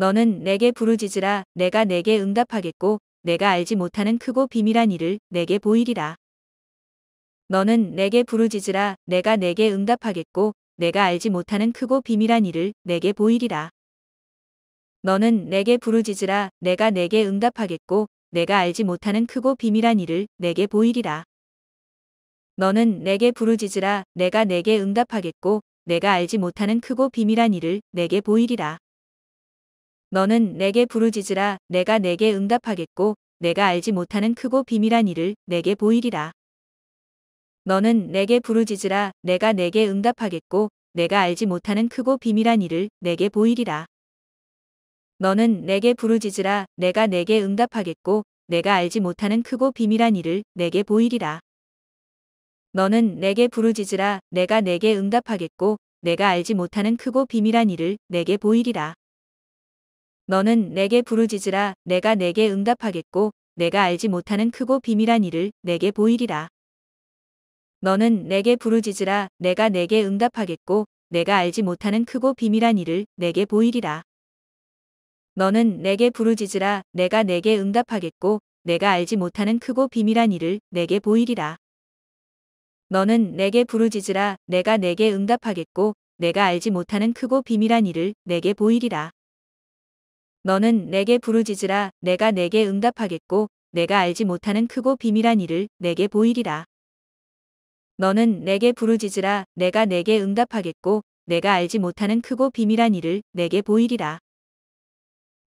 너는 내게 부르짖으라 내가 내게 응답하겠고 내가 알지 못하는 크고 비밀한 일을 내게 보이리라. 너는 내게 부르짖으라 내가 내게 응답하겠고 내가 알지 못하는 크고 비밀한 일을 내게 보이리라. 너는 내게 부르짖으라 내가 내게 응답하겠고 내가 알지 못하는 크고 비밀한 일을 내게 보이리라. 너는 내게 부르짖으라 내가 내게 응답하겠고 내가 알지 못하는 크고 비밀한 일을 내게 보이리라. 너는 내게 부르짖으라 내가 내게 응답하겠고 내가 알지 못하는 크고 비밀한 일을 내게 보이리라. 너는 내게 부르짖으라 내가 내게 응답하겠고 내가 알지 못하는 크고 비밀한 일을 내게 보이리라. 너는 내게 부르짖으라 내가 내게 응답하겠고 내가 알지 못하는 크고 비밀한 일을 내게 보이리라. 너는 내게 부르짖으라 내가 내게 응답하겠고 내가 알지 못하는 크고 비밀한 일을 내게 보이리라. 너는 내게 부르짖으라 내가 내게 응답하겠고 내가 알지 못하는 크고 비밀한 일을 내게 보이리라. 너는 내게 부르짖으라 내가 내게 응답하겠고 내가 알지 못하는 크고 비밀한 일을 내게 보이리라. 너는 내게 부르짖으라 내가 내게 응답하겠고 내가 알지 못하는 크고 비밀한 일을 내게 보이리라. 너는 내게 부르짖으라 내가 내게 응답하겠고 내가 알지 못하는 크고 비밀한 일을 내게 보이리라. 너는 내게 부르짖으라 내가 내게 응답하겠고 내가 알지 못하는 크고 비밀한 일을 내게 보이리라. 너는 내게 부르짖으라 내가 내게 응답하겠고 내가 알지 못하는 크고 비밀한 일을 내게 보이리라.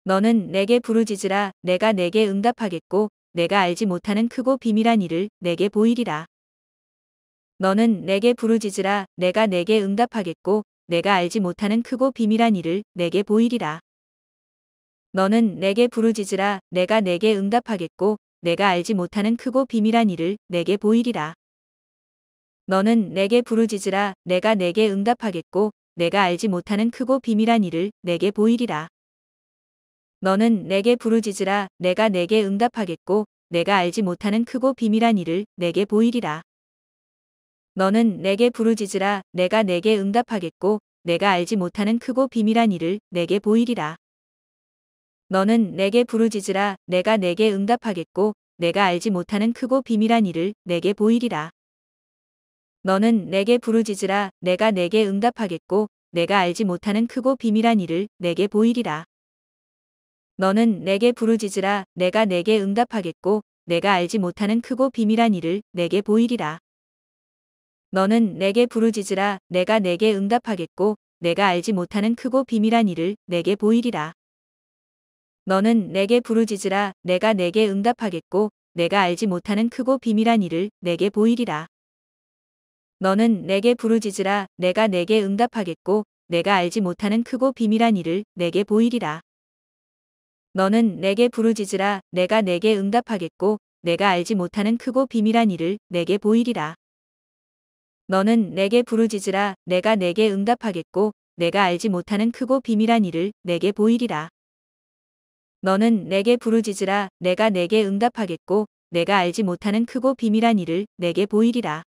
너는 내게 부르짖으라 내가 내게 응답하겠고 내가 알지 못하는 크고 비밀한 일을 내게 보이리라. 너는 내게 부르짖으라 내가 내게 응답하겠고 내가 알지 못하는 크고 비밀한 일을 내게 보이리라. 너는 내게 부르짖으라 내가 내게 응답하겠고 내가 알지 못하는 크고 비밀한 일을 내게 보이리라. 너는 내게 부르짖으라 내가 내게 응답하겠고 내가 알지 못하는 크고 비밀한 일을 내게 보이리라. 너는 내게 부르짖으라 내가 내게 응답하겠고 내가 알지 못하는 크고 비밀한 일을 내게 보이리라. 너는 내게 부르짖으라 내가 내게 응답하겠고 내가 알지 못하는 크고 비밀한 일을 내게 보이리라. 너는 내게 부르짖으라 내가 내게 응답하겠고 내가 알지 못하는 크고 비밀한 일을 내게 보이리라. 너는 내게 부르짖으라 내가 내게 응답하겠고 내가 알지 못하는 크고 비밀한 일을 내게 보이리라. 너는 내게 부르짖으라 내가 내게 응답하겠고 내가 알지 못하는 크고 비밀한 일을 내게 보이리라. 너는 내게 부르짖으라 내가 내게 응답하겠고 내가 알지 못하는 크고 비밀한 일을 내게 보이리라. 너는 내게 부르짖으라 내가 내게 응답하겠고 내가 알지 못하는 크고 비밀한 일을 내게 보이리라. 너는 내게 부르짖으라 내가 내게 응답하겠고 내가 알지 못하는 크고 비밀한 일을 내게 보이리라. 너는 내게 부르짖으라 내가 내게 응답하겠고 내가 알지 못하는 크고 비밀한 일을 내게 보이리라. 너는 내게 부르짖으라 내가 내게 응답하겠고 내가 알지 못하는 크고 비밀한 일을 내게 보이리라. 너는 내게 부르짖으라 내가 내게 응답하겠고 내가 알지 못하는 크고 비밀한 일을 내게 보이리라.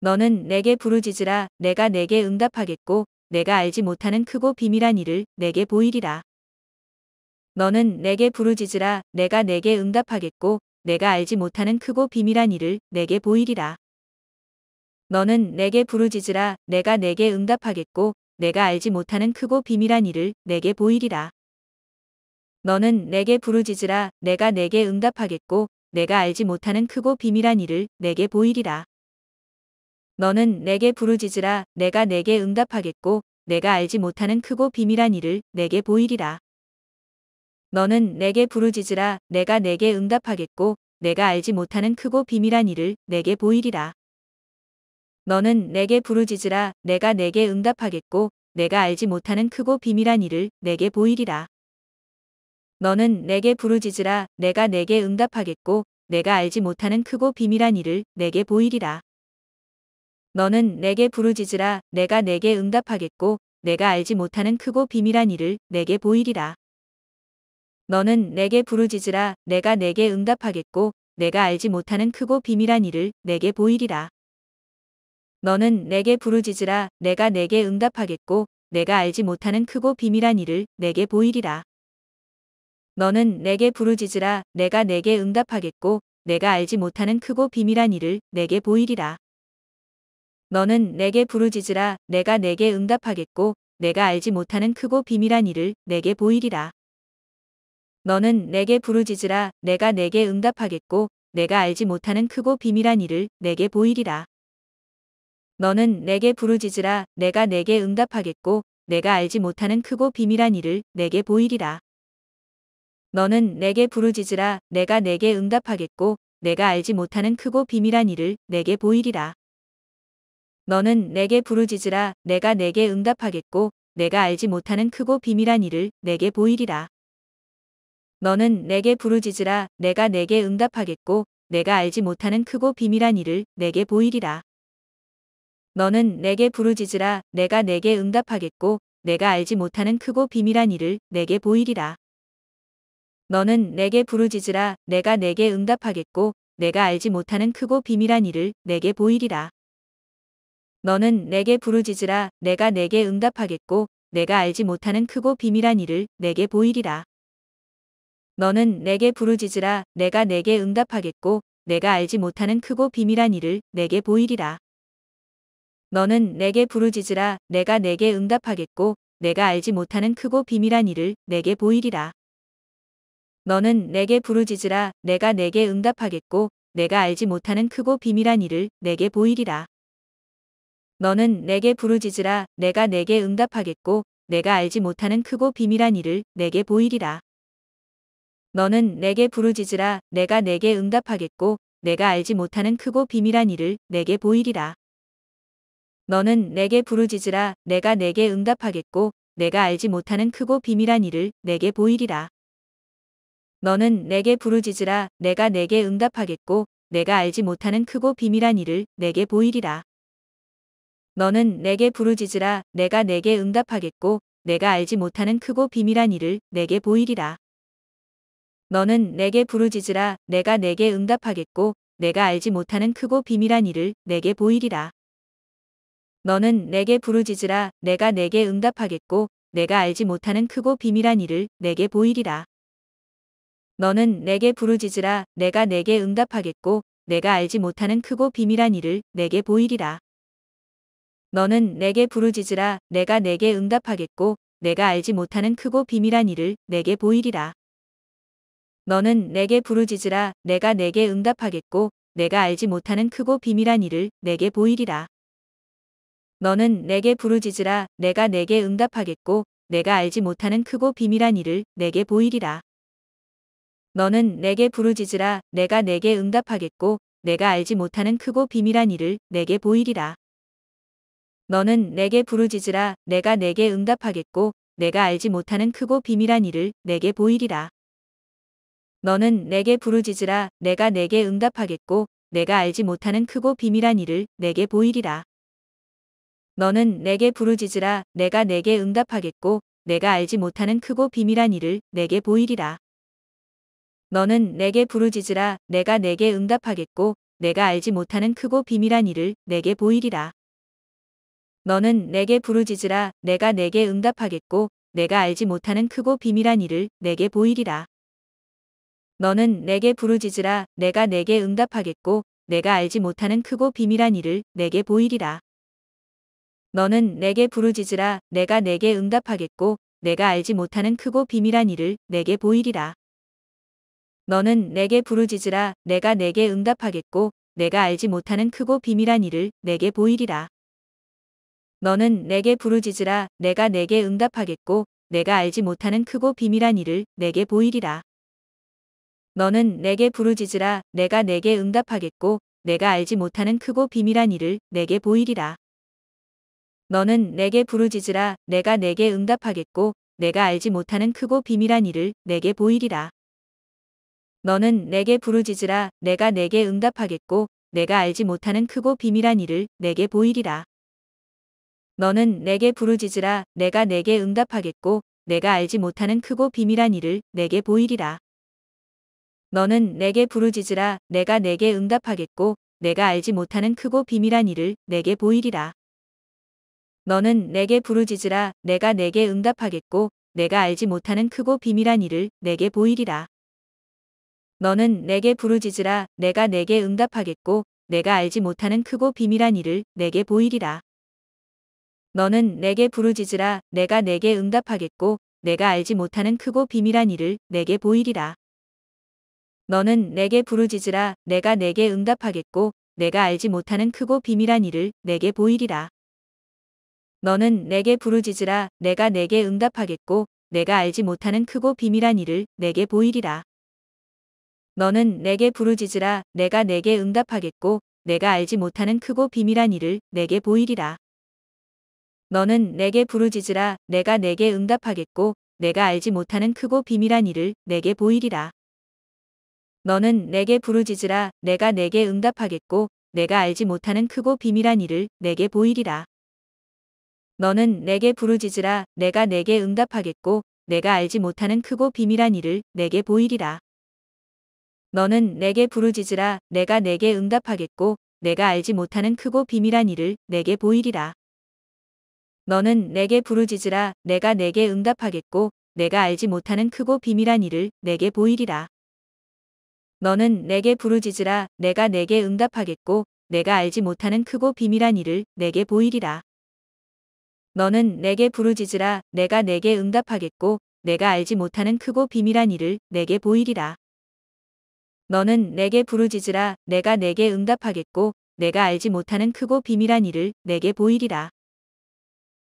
너는 내게 부르짖으라 내가 내게 응답하겠고 내가 알지 못하는 크고 비밀한 일을 내게 보이리라. 너는 내게 부르짖으라 내가 내게 응답하겠고 내가 알지 못하는 크고 비밀한 일을 내게 보이리라. 너는 내게 부르짖으라 내가 내게 응답하겠고 내가 알지 못하는 크고 비밀한 일을 내게 보이리라. 너는 내게 부르짖으라 내가 내게 응답하겠고 내가 알지 못하는 크고 비밀한 일을 내게 보이리라. 너는 내게 부르짖으라 내가 내게 응답하겠고 내가 알지 못하는 크고 비밀한 일을 내게 보이리라. 너는 내게 부르짖으라 내가 내게 응답하겠고 내가 알지 못하는 크고 비밀한 일을 내게 보이리라. 너는 내게 부르짖으라 내가 내게 응답하겠고 내가 알지 못하는 크고 비밀한 일을 내게 보이리라. 너는 내게 부르짖으라 내가 내게 응답하겠고 내가 알지 못하는 크고 비밀한 일을 내게 보이리라. 너는 내게 부르짖으라 내가 내게 응답하겠고 내가 알지 못하는 크고 비밀한 일을 내게 보이리라. 너는 내게 부르짖으라 내가 내게 응답하겠고 내가 알지 못하는 크고 비밀한 일을 내게 보이리라. 너는 내게 부르짖으라 내가 내게 응답하겠고 내가 알지 못하는 크고 비밀한 일을 내게 보이리라. 너는 내게 부르짖으라 내가 내게 응답하겠고 내가 알지 못하는 크고 비밀한 일을 내게 보이리라. 너는 내게 부르짖으라 내가 내게 응답하겠고 내가 알지 못하는 크고 비밀한 일을 내게 보이리라. 너는 내게 부르짖으라 내가 내게 응답하겠고 내가 알지 못하는 크고 비밀한 일을 내게 보이리라. 너는 내게 부르짖으라 내가 내게 응답하겠고 내가 알지 못하는 크고 비밀한 일을 내게 보이리라. 너는 내게 부르짖으라 내가 내게 응답하겠고 내가 알지 못하는 크고 비밀한 일을 내게 보이리라. 너는 내게 부르짖으라 내가 내게 응답하겠고 내가 알지 못하는 크고 비밀한 일을 내게 보이리라. 너는 내게 부르짖으라 내가 내게 응답하겠고 내가 알지 못하는 크고 비밀한 일을 내게 보이리라. 너는 내게 부르짖으라 내가 내게 응답하겠고 내가 알지 못하는 크고 비밀한 일을 내게 보이리라. 너는 내게 부르짖으라 내가 내게 응답하겠고 내가 알지 못하는 크고 비밀한 일을 내게 보이리라. 너는 내게 부르짖으라 내가 내게 응답하겠고 내가 알지 못하는 크고 비밀한 일을 내게 보이리라. 너는 내게 부르짖으라 내가 내게 응답하겠고 내가 알지 못하는 크고 비밀한 일을 내게 보이리라. 너는 내게 부르짖으라 내가 내게 응답하겠고 내가 알지 못하는 크고 비밀한 일을 내게 보이리라. 너는 내게 부르짖으라 내가 내게 응답하겠고 내가 알지 못하는 크고 비밀한 일을 내게 보이리라. 너는 내게 부르짖으라 내가 내게 응답하겠고 내가 알지 못하는 크고 비밀한 일을 내게 보이리라. 너는 내게 부르짖으라 내가 내게 응답하겠고 내가 알지 못하는 크고 비밀한 일을 내게 보이리라. 너는 내게 부르짖으라 내가 내게 응답하겠고 내가 알지 못하는 크고 비밀한 일을 내게 보이리라. 너는 내게 부르짖으라 내가 내게 응답하겠고 내가 알지 못하는 크고 비밀한 일을 내게 보이리라. 너는 내게 부르짖으라 내가 내게 응답하겠고 내가 알지 못하는 크고 비밀한 일을 내게 보이리라. 너는 내게 부르짖으라 내가 내게 응답하겠고 내가 알지 못하는 크고 비밀한 일을 내게 보이리라. 너는 내게 부르짖으라 내가 내게 응답하겠고 내가 알지 못하는 크고 비밀한 일을 내게 보이리라. 너는 내게 부르짖으라 내가 내게 응답하겠고 내가 알지 못하는 크고 비밀한 일을 내게 보이리라. 너는 내게 부르짖으라 내가 내게 응답하겠고 내가 알지 못하는 크고 비밀한 일을 내게 보이리라. 너는 내게 부르짖으라 내가 내게 응답하겠고 내가 알지 못하는 크고 비밀한 일을 내게 보이리라. 너는 내게 부르짖으라 내가 내게 응답하겠고 내가 알지 못하는 크고 비밀한 일을 내게 보이리라. 너는 내게 부르짖으라 내가 내게 응답하겠고 내가 알지 못하는 크고 비밀한 일을 내게 보이리라. 너는 내게 부르짖으라 내가 내게 응답하겠고 내가 알지 못하는 크고 비밀한 일을 내게 보이리라. 너는 내게 부르짖으라 내가 내게 응답하겠고 내가 알지 못하는 크고 비밀한 일을 내게 보이리라. 너는 내게 부르짖으라 내가 내게 응답하겠고 내가 알지 못하는 크고 비밀한 일을 내게 보이리라. 너는 내게 부르짖으라 내가 내게 응답하겠고 내가 알지 못하는 크고 비밀한 일을 내게 보이리라. 너는 내게 부르짖으라 내가 내게 응답하겠고 내가 알지 못하는 크고 비밀한 일을 내게 보이리라. 너는 내게 부르짖으라 내가 내게 응답하겠고 내가 알지 못하는 크고 비밀한 일을 내게 보이리라. 너는 내게 부르짖으라 내가 내게 응답하겠고 내가 알지 못하는 크고 비밀한 일을 내게 보이리라. 너는 내게 부르짖으라 내가 내게 응답하겠고 내가 알지 못하는 크고 비밀한 일을 내게 보이리라. 너는 내게 부르짖으라 내가 내게 응답하겠고 내가 알지 못하는 크고 비밀한 일을 내게 보이리라. 너는 내게 부르짖으라 내가 내게 응답하겠고 내가 알지 못하는 크고 비밀한 일을 내게 보이리라. 너는 내게 부르짖으라 내가 내게 응답하겠고 내가 알지 못하는 크고 비밀한 일을 내게 보이리라. 너는 내게 부르짖으라 내가 내게 응답하겠고 내가 알지 못하는 크고 비밀한 일을 내게 보이리라. 너는 내게 부르짖으라 내가 내게 응답하겠고 내가 알지 못하는 크고 비밀한 일을 내게 보이리라. 너는 내게 부르짖으라 내가 내게 응답하겠고 내가 알지 못하는 크고 비밀한 일을 내게 보이리라. 너는 내게 부르짖으라 내가 내게 응답하겠고 내가 알지 못하는 크고 비밀한 일을 내게 보이리라. 너는 내게 부르짖으라 내가 내게 응답하겠고 내가 알지 못하는 크고 비밀한 일을 내게 보이리라. 너는 내게 부르짖으라 내가 내게 응답하겠고 내가 알지 못하는 크고 비밀한 일을 내게 보이리라. 너는 내게 부르짖으라 내가 내게 응답하겠고 내가 알지 못하는 크고 비밀한 일을 내게 보이리라. 너는 내게 부르짖으라 내가 내게 응답하겠고 내가 알지 못하는 크고 비밀한 일을 내게 보이리라. 너는 내게 부르짖으라 내가 내게 응답하겠고 내가 알지 못하는 크고 비밀한 일을 내게 보이리라. 너는 내게 부르짖으라 내가 내게 응답하겠고 내가 알지 못하는 크고 비밀한 일을 내게 보이리라. 너는 내게 부르짖으라 내가 내게 응답하겠고 내가 알지 못하는 크고 비밀한 일을 내게 보이리라. 너는 내게 부르짖으라 내가 내게 응답하겠고 내가 알지 못하는 크고 비밀한 일을 내게 보이리라. 너는 내게 부르짖으라 내가 내게 응답하겠고 내가 알지 못하는 크고 비밀한 일을 내게 보이리라. 너는 내게 부르짖으라 내가 내게 응답하겠고 내가 알지 못하는 크고 비밀한 일을 내게 보이리라. 너는 내게 부르짖으라 내가 내게 응답하겠고 내가 알지 못하는 크고 비밀한 일을 내게 보이리라. 너는 내게 부르짖으라 내가 내게 응답하겠고 내가 알지 못하는 크고 비밀한 일을 내게 보이리라. 너는 내게 부르짖으라 내가 내게 응답하겠고 내가 알지 못하는 크고 비밀한 일을 내게 보이리라.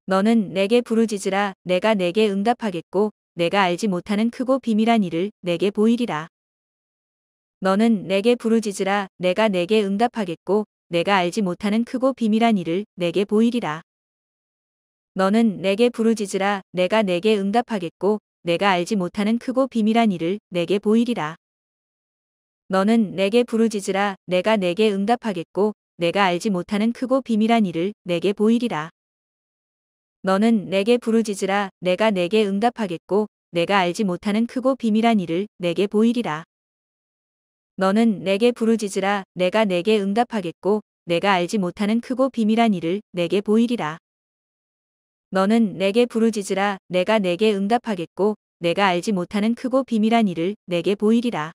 너는 내게 부르짖으라 내가 내게 응답하겠고 내가 알지 못하는 크고 비밀한 일을 내게 보이리라. 너는 내게 부르짖으라 내가 내게 응답하겠고 내가 알지 못하는 크고 비밀한 일을 내게 보이리라. 너는 내게 부르짖으라 내가 내게 응답하겠고 내가 알지 못하는 크고 비밀한 일을 내게 보이리라. 너는 내게 부르짖으라 내가 내게 응답하겠고 내가 알지 못하는 크고 비밀한 일을 내게 보이리라. 너는 내게 부르짖으라 내가 내게 응답하겠고 내가 알지 못하는 크고 비밀한 일을 내게 보이리라. 너는 내게 부르짖으라 내가 내게 응답하겠고 내가 알지 못하는 크고 비밀한 일을 내게 보이리라. 너는 내게 부르짖으라 내가 내게 응답하겠고 내가 알지 못하는 크고 비밀한 일을 내게 보이리라.